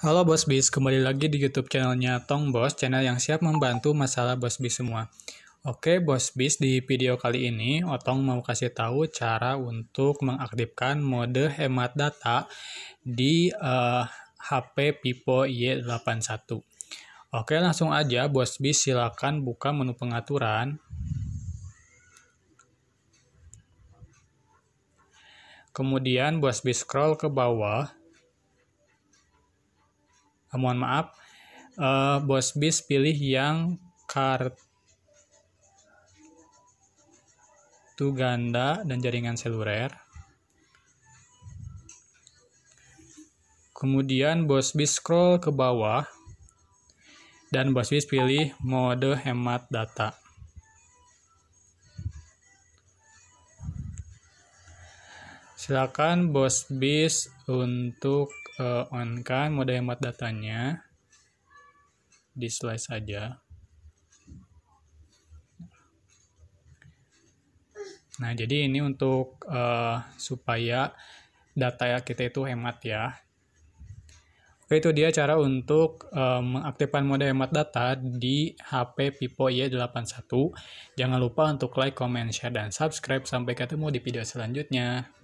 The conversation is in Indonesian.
Halo Bos Bis, kembali lagi di YouTube channelnya Tong Bos, channel yang siap membantu masalah Bos Bis semua. Oke Bos Bis, di video kali ini Otong mau kasih tahu cara untuk mengaktifkan mode hemat data di uh, HP Vivo Y81. Oke langsung aja Bos Bis silakan buka menu pengaturan. Kemudian Bos Bis scroll ke bawah Ah, mohon maaf uh, bos bis pilih yang kartu ganda dan jaringan seluler kemudian bos bis scroll ke bawah dan bos bis pilih mode hemat data silakan bos bis untuk uh, on kan mode hemat datanya di slice aja. nah jadi ini untuk uh, supaya data kita itu hemat ya Oke itu dia cara untuk uh, mengaktifkan mode hemat data di HP Vivo Y81. Jangan lupa untuk like, comment, share, dan subscribe. Sampai ketemu di video selanjutnya.